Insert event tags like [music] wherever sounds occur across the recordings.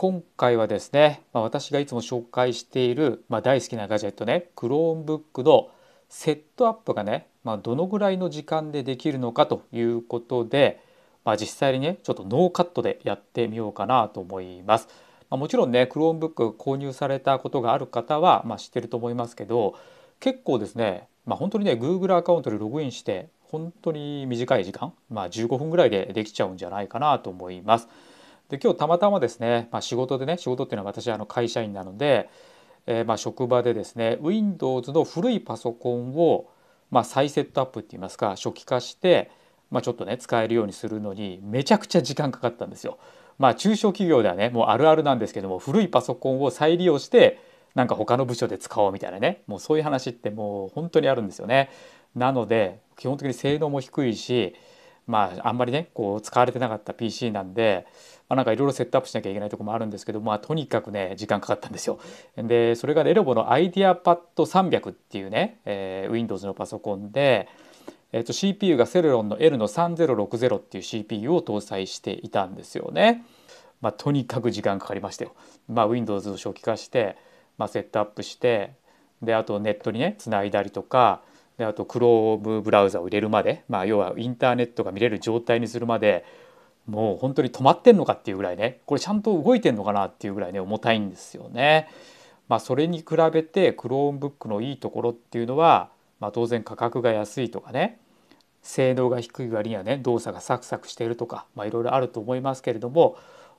今回はですね、まあ、私がいつも紹介している、まあ、大好きなガジェットね Chromebook のセットアップがね、まあ、どのぐらいの時間でできるのかということで、まあ、実際にねちょっとノーカットでやってみようかなと思います。まあ、もちろんね Chromebook 購入されたことがある方は、ま知ってると思いますけど結構ですね、ま本当にね Google アカウントでログインして本当に短い時間、ま15分ぐらいでできちゃうんじゃないかなと思います。で今日たまたまですね、まあ、仕事でね仕事っていうのは私あの会社員なので、えー、まあ職場でですね Windows の古いパソコンをまあ再セットアップって言いますか初期化して、まあ、ちょっとね使えるようにするのにめちゃくちゃ時間かかったんですよ。まあ中小企業ではねもうあるあるなんですけども古いパソコンを再利用してなんか他の部署で使おうみたいなねもうそういう話ってもう本当にあるんですよね。なので基本的に性能も低いしまああんまりねこう使われてなかった PC なんで、まあ、なんかいろいろセットアップしなきゃいけないとこもあるんですけど、まあ、とにかくね時間かかったんですよ。でそれが、エロボのアイディアパッド300っていうね、えー、Windows のパソコンで、えー、と CPU がセルロンの L の3060っていう CPU を搭載していたんですよね。まあ、とにかく時間かかりましたよ。まあ、Windows を初期化して、まあ、セットアップしてであとネットにねつないだりとかであと Chrome ブラウザを入れるまで、まあ、要はインターネットが見れる状態にするまでもう本当に止まってんのかっていうぐらいねこれちゃんと動いてんのかなっていうぐらいね重たいんですよね。まあ、それに比べてクロームブックのいいところっていうのは、まあ、当然価格が安いとかね性能が低い割にはね動作がサクサクしているとかいろいろあると思いますけれども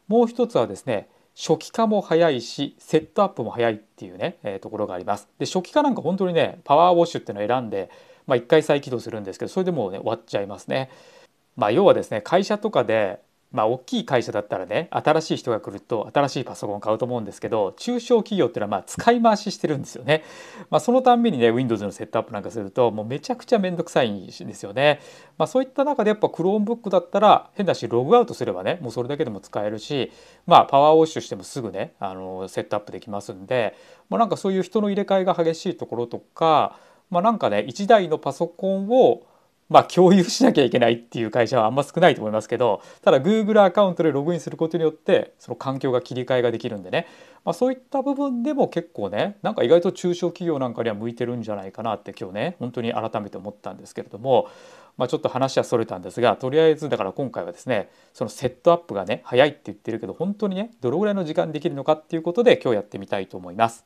もう一つはですね初期化も早いしセットアップも早いっていうね、えー、ところがあります。で初期化なんか本当にねパワーウォッシュっていうのを選んで、まあ、1回再起動するんですけどそれでもうね終わっちゃいますね。まあ、要はですね会社とかでまあ、大きい会社だったらね新しい人が来ると新しいパソコンを買うと思うんですけど中小企業っていうのはまあ使い回ししてるんですよね、まあ、そのたんびにね Windows のセットアップなんかするともうめちゃくちゃ面倒くさいんですよね、まあ、そういった中でやっぱ Chromebook だったら変だしログアウトすればねもうそれだけでも使えるし、まあ、パワーウォッシュしてもすぐねあのセットアップできますんで、まあ、なんかそういう人の入れ替えが激しいところとか、まあ、なんかね1台のパソコンをまあ、共有しなきゃいけないっていう会社はあんま少ないと思いますけどただ Google アカウントでログインすることによってその環境が切り替えができるんでね、まあ、そういった部分でも結構ねなんか意外と中小企業なんかには向いてるんじゃないかなって今日ね本当に改めて思ったんですけれども、まあ、ちょっと話はそれたんですがとりあえずだから今回はですねそのセットアップがね早いって言ってるけど本当にねどのぐらいの時間できるのかっていうことで今日やってみたいと思います。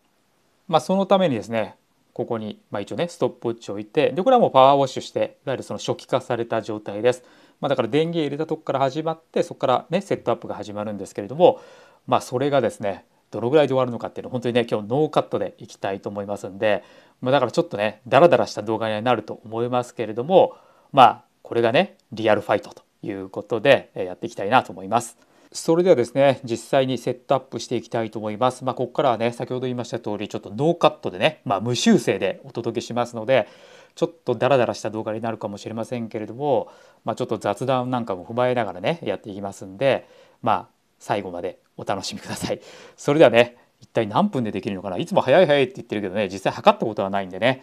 まあ、そのためにですねここに、まあ、一応ねストップウォッチを置いてでこれはもうパワーウォッシュしていわゆるその初期化された状態です、まあ、だから電源入れたとこから始まってそこからねセットアップが始まるんですけれどもまあそれがですねどのぐらいで終わるのかっていうの本当にね今日ノーカットでいきたいと思いますんで、まあ、だからちょっとねダラダラした動画になると思いますけれどもまあこれがねリアルファイトということでやっていきたいなと思います。それではですね実際にセットアップしていきたいと思います。まあ、ここからはね先ほど言いました通りちょっとノーカットでね、まあ、無修正でお届けしますのでちょっとダラダラした動画になるかもしれませんけれども、まあ、ちょっと雑談なんかも踏まえながらねやっていきますんで、まあ、最後までお楽しみください。それではね一体何分でできるのかないつも早い早いって言ってるけどね実際測ったことはないんでね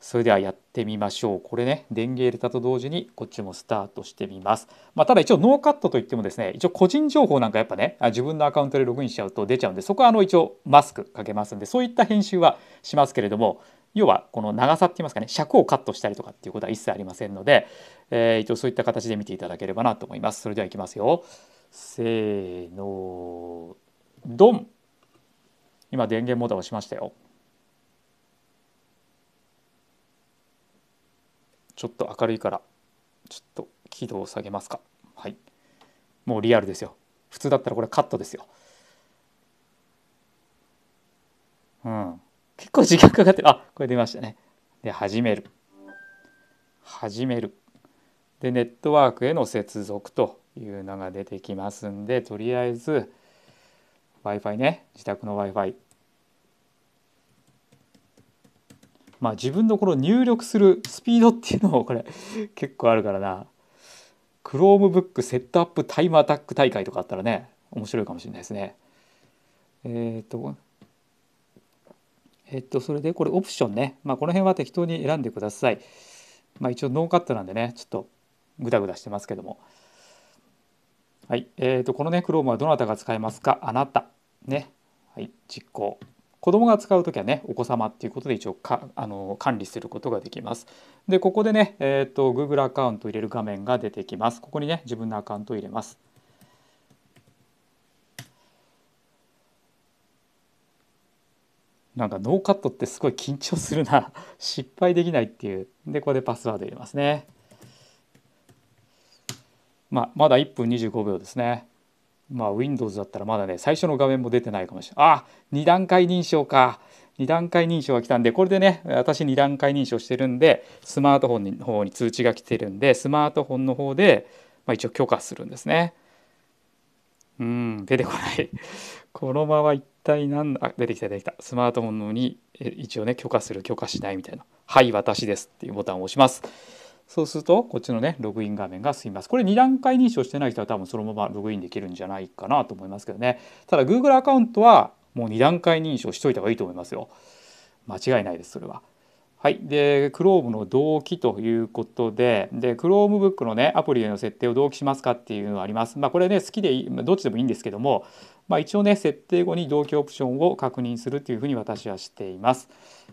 それではやってみましょうこれね電源入れたと同時にこっちもスタートしてみます、まあ、ただ一応ノーカットといってもですね一応個人情報なんかやっぱね自分のアカウントでログインしちゃうと出ちゃうんでそこはあの一応マスクかけますんでそういった編集はしますけれども要はこの長さって言いますかね尺をカットしたりとかっていうことは一切ありませんので、えー、一応そういった形で見ていただければなと思いますそれではいきますよせーのドン今電源モードを押しましたよちょっと明るいからちょっと輝度を下げますかはいもうリアルですよ普通だったらこれカットですようん結構時間かかってるあこれ出ましたねで始める始めるでネットワークへの接続というのが出てきますんでとりあえず w i f i ね自宅の w i f i まあ自分のこの入力するスピードっていうのもこれ結構あるからな Chromebook セットアップタイムアタック大会とかあったらね面白いかもしれないですねえっ、とえっ、とそれでこれオプションねまあこの辺は適当に選んでくださいまあ一応ノーカットなんでねちょっとグダグダしてますけどもはいえっ、とこのね Chrome はどなたが使えますかあなたねはい実行子供が使う時はねお子様っていうことで一応かあの管理することができます。でここでね、えーと、Google アカウント入れる画面が出てきます。ここにね自分のアカウントを入れます。なんかノーカットってすごい緊張するな [laughs] 失敗できないっていうでここでパスワード入れますね。まあ、まだ1分25秒ですね。まあ Windows だったらまだね最初の画面も出てないかもしれないあ2段階認証か2段階認証が来たんでこれでね私2段階認証してるんでスマートフォンの方に通知が来てるんでスマートフォンの方で、まあ、一応許可するんですねうん出てこないこのまま一体何あ出てきた出てきたスマートフォンのに一応ね許可する許可しないみたいな「はい私です」っていうボタンを押しますそうするとこっちのねログイン画面が進みます。これ2段階認証してない人は多分そのままログインできるんじゃないかなと思いますけどね。ただ Google アカウントはもう2段階認証しといた方がいいと思いますよ。間違いないですそれは。はい、で Chrome の同期ということでで Chromebook のねアプリへの設定を同期しますかっていうのがあります。まあ、これね好きでどっちでもいいんですけどもまあ、一応ね設定後に同期オプションを確認するというふうに私はしています。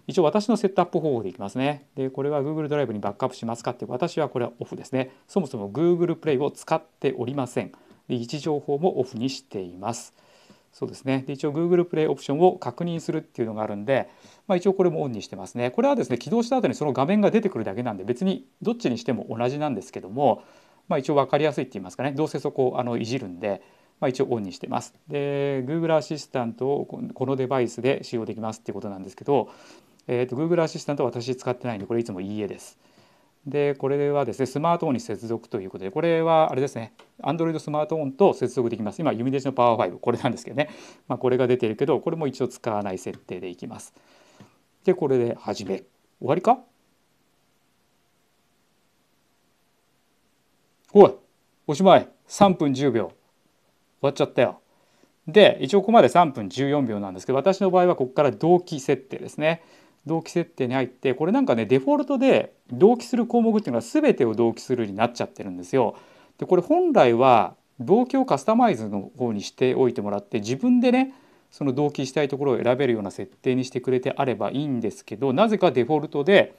一応私のセットアップ方法でいきますね。でこれは Google ドライブにバックアップしますかって私はこれはオフですね。そもそも Google プレイを使っておりません。で位置情報もオフにしています。そうですね。で一応 Google プレイオプションを確認するっていうのがあるんで、まあ、一応これもオンにしてますね。これはですね起動した後にその画面が出てくるだけなんで別にどっちにしても同じなんですけども、まあ、一応分かりやすいって言いますかねどうせそこをあのいじるんで。まあ、一応オンにしてます。で Google アシスタントをこのデバイスで使用できますっていうことなんですけど、えーと、と Google アシスタントは私使ってないんでこれいつもいいえです。でこれはですねスマートフォンに接続ということでこれはあれですね Android スマートフォンと接続できます今弓出しのパワー5これなんですけどね、まあ、これが出てるけどこれも一応使わない設定でいきますでこれで始め終わりかおいおしまい3分10秒わっちゃったよ。で一応ここまで3分14秒なんですけど私の場合はここから同期設定ですね。同期設定に入ってこれなんかねデフォルトで同期する項目っていうのは全てを同期するになっちゃってるんですよ。でこれ本来は同期をカスタマイズの方にしておいてもらって自分でねその同期したいところを選べるような設定にしてくれてあればいいんですけどなぜかデフォルトで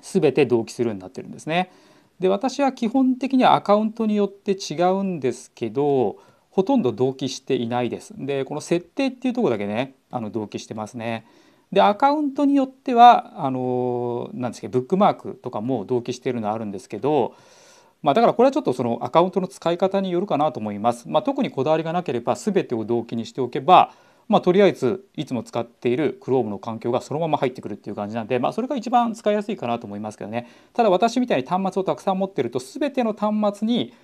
全て同期するようになってるんですね。で私は基本的にはアカウントによって違うんですけどほとんど同期していないです。でこの設定っていうとこだけねあの同期してますね。でアカウントによってはあのなんですけどブックマークとかも同期しているのあるんですけど、まあ、だからこれはちょっとそのアカウントの使い方によるかなと思います。まあ、特にこだわりがなければ全てを同期にしておけば、まあ、とりあえずいつも使っている Chrome の環境がそのまま入ってくるっていう感じなんで、まあ、それが一番使いやすいかなと思いますけどねただ私みたいに端末をたくさん持ってると全ての端末に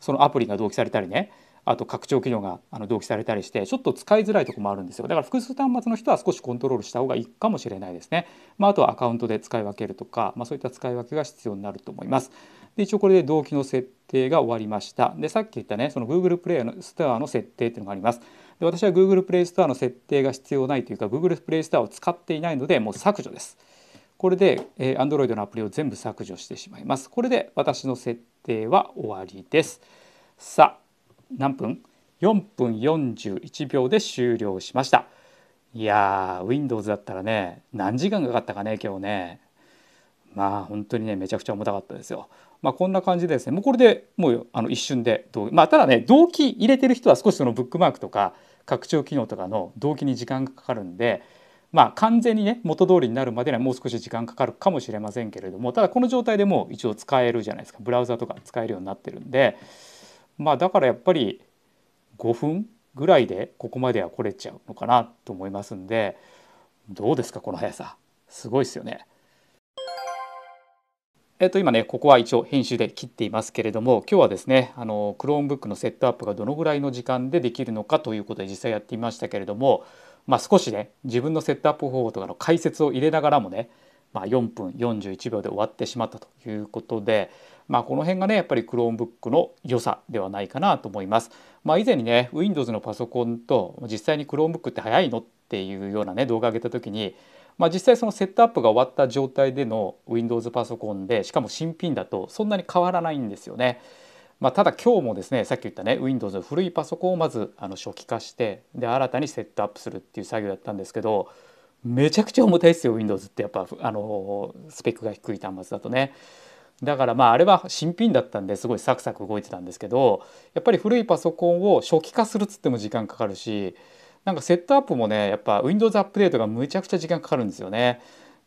そのアプリが同期されたりねあと拡張機能があの同期されたりしてちょっと使いづらいとこもあるんですよだから複数端末の人は少しコントロールした方がいいかもしれないですね、まあ、あとはアカウントで使い分けるとか、まあ、そういった使い分けが必要になると思いますで一応これで同期の設定が終わりましたでさっき言ったねその Google プレイスターの設定っていうのがありますで私は Google プレイスターの設定が必要ないというか Google プレイスターを使っていないのでもう削除ですこれで、えー、Android のアプリを全部削除してしまいますこれで私の設定は終わりですさあ何分 ?4 分41秒で終了しました。いやー、Windows だったらね、何時間かかったかね、今日ね。まあ本当にね、めちゃくちゃ重たかったですよ。まあこんな感じでですね、もうこれでもうあの一瞬で同期、まあただね、同期入れてる人は少しそのブックマークとか拡張機能とかの動機に時間がかかるんで、まあ完全にね、元通りになるまでにはもう少し時間かかるかもしれませんけれども、ただこの状態でもう一応使えるじゃないですか、ブラウザとか使えるようになってるんで、まあだからやっぱり5分ぐらいでここまでは来れちゃうのかなと思いますんでどうですかこの速さすごいですよね。えっと、今ねここは一応編集で切っていますけれども今日はですねあの Chromebook のセットアップがどのぐらいの時間でできるのかということで実際やってみましたけれども、まあ、少しね自分のセットアップ方法とかの解説を入れながらもねまあ、4分41秒で終わってしまったということで、まあ、この辺がねやっぱり Chromebook の良さではないかなと思います。まあ、以前にね Windows のパソコンと実際に Chromebook って早いのっていうようなね動画上げた時に、まあ、実際そのセットアップが終わった状態での Windows パソコンでしかも新品だとそんなに変わらないんですよね。まあ、ただ今日もですねさっき言ったね Windows の古いパソコンをまずあの初期化してで新たにセットアップするっていう作業だったんですけどめちゃくちゃ重たいですよ Windows ってやっぱあのスペックが低い端末だとね。だからまああれは新品だったんですごいサクサク動いてたんですけどやっぱり古いパソコンを初期化するっつっても時間かかるしなんかセットアップもねやっぱ Windows アップデートがむちゃくちゃ時間かかるんですよね。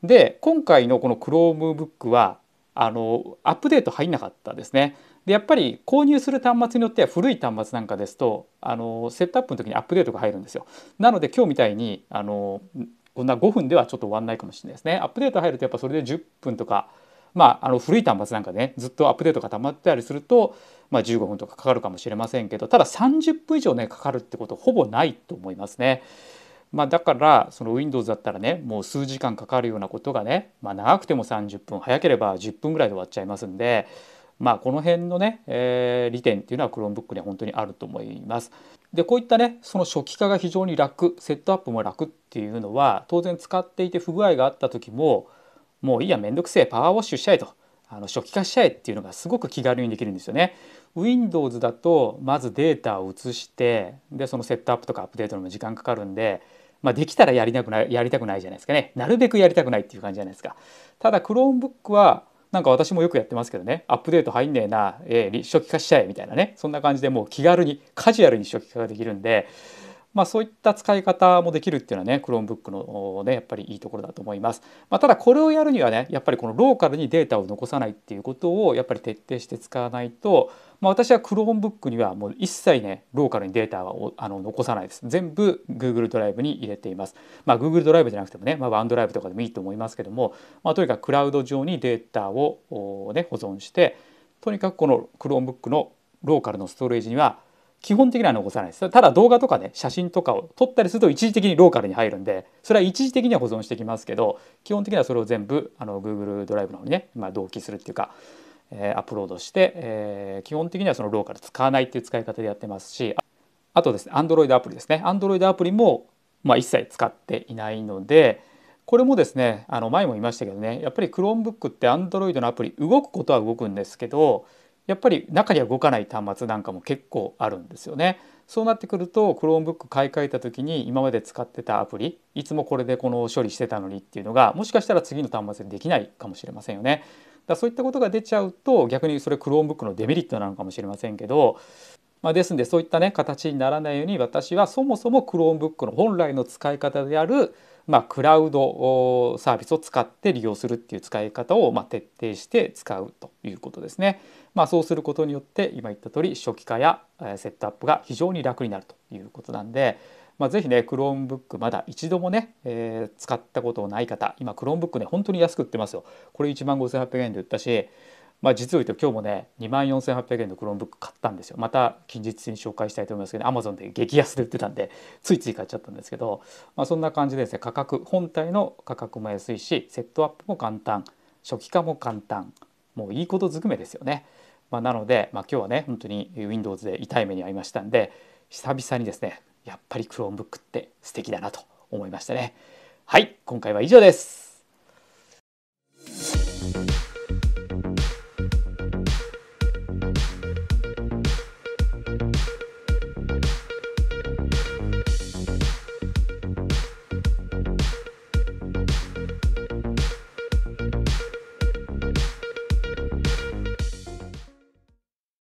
で今回のこの Chromebook はあのアップデート入んなかったですね。でやっぱり購入する端末によっては古い端末なんかですとあのセットアップの時にアップデートが入るんですよ。なので今日みたいにあのこんな5分ではちょっと終わんないかもしれないですね。アップデート入るとやっぱそれで10分とか、まあ、あの古い端末なんかねずっとアップデートが溜まってたりすると、まあ、15分とかかかるかもしれませんけどただ30分以上ねかかるってことほぼないと思いますね。まあ、だからその Windows だったらねもう数時間かかるようなことがね、まあ、長くても30分早ければ10分ぐらいで終わっちゃいますんで、まあ、この辺のね、えー、利点っていうのは Chromebook には本当にあると思います。でこういったねその初期化が非常に楽セットアップも楽っていうのは当然使っていて不具合があった時ももういいやめんどくせえパワーウォッシュしちゃえとあの初期化しちゃえっていうのがすごく気軽にできるんですよね。Windows だとまずデータを移してでそのセットアップとかアップデートにも時間かかるんで、まあ、できたらやりたくないやりたくないじゃないですかねなるべくやりたくないっていう感じじゃないですか。ただ Chromebook はなんか私もよくやってますけどねアップデート入んねえな、えー、初期化しちゃえみたいなねそんな感じでもう気軽にカジュアルに初期化ができるんでまあ、そういった使い方もできるっていうのはね Chromebook のねやっぱりいいところだと思います。まあ、ただこれをやるにはねやっぱりこのローカルにデータを残さないっていうことをやっぱり徹底して使わないと、まあ、私は Chromebook にはもう一切ねローカルにデータはあの残さないです。全部 Google ドライブに入れています。まあ、Google ドライブじゃなくてもね、まあ、ワンドライブとかでもいいと思いますけども、まあ、とにかくクラウド上にデータを、ね、保存してとにかくこの Chromebook のローカルのストレージには基本的には残さないですただ動画とかね写真とかを撮ったりすると一時的にローカルに入るんでそれは一時的には保存してきますけど基本的にはそれを全部あの Google ドライブの方にね、まあ、同期するっていうか、えー、アップロードして、えー、基本的にはそのローカル使わないっていう使い方でやってますしあとですね Android アプリですね Android アプリも、まあ、一切使っていないのでこれもですねあの前も言いましたけどねやっぱり Chromebook って Android のアプリ動くことは動くんですけどやっぱり中には動かない端末なんかも結構あるんですよね。そうなってくると Chromebook 買い替えた時に今まで使ってたアプリいつもこれでこの処理してたのにっていうのがもしかしたら次の端末でできないかもしれませんよね。だそういったことが出ちゃうと逆にそれ Chromebook のデメリットなのかもしれませんけど、まあ、ですんでそういったね形にならないように私はそもそも Chromebook の本来の使い方であるまあ、クラウドサービスを使って利用するっていう使い方を、まあ、徹底して使うということですね。まあ、そうすることによって今言った通り初期化やセットアップが非常に楽になるということなんで、まあ、ぜひね Chromebook まだ一度もね、えー、使ったことない方今 Chromebook ね本当に安く売ってますよこれ1万5800円で売ったしまあ、実を言うと今日もね2万4800円の Chromebook 買ったんですよまた近日に紹介したいと思いますけど、ア Amazon で激安で売ってたんでついつい買っちゃったんですけど、まあ、そんな感じでですね価格本体の価格も安いしセットアップも簡単初期化も簡単もういいことずくめですよね。まあ、なので、まあ、今日はね本当に Windows で痛い目に遭いましたんで久々にですねやっぱり Chromebook って素敵だなと思いましたね。はい今回は以上です。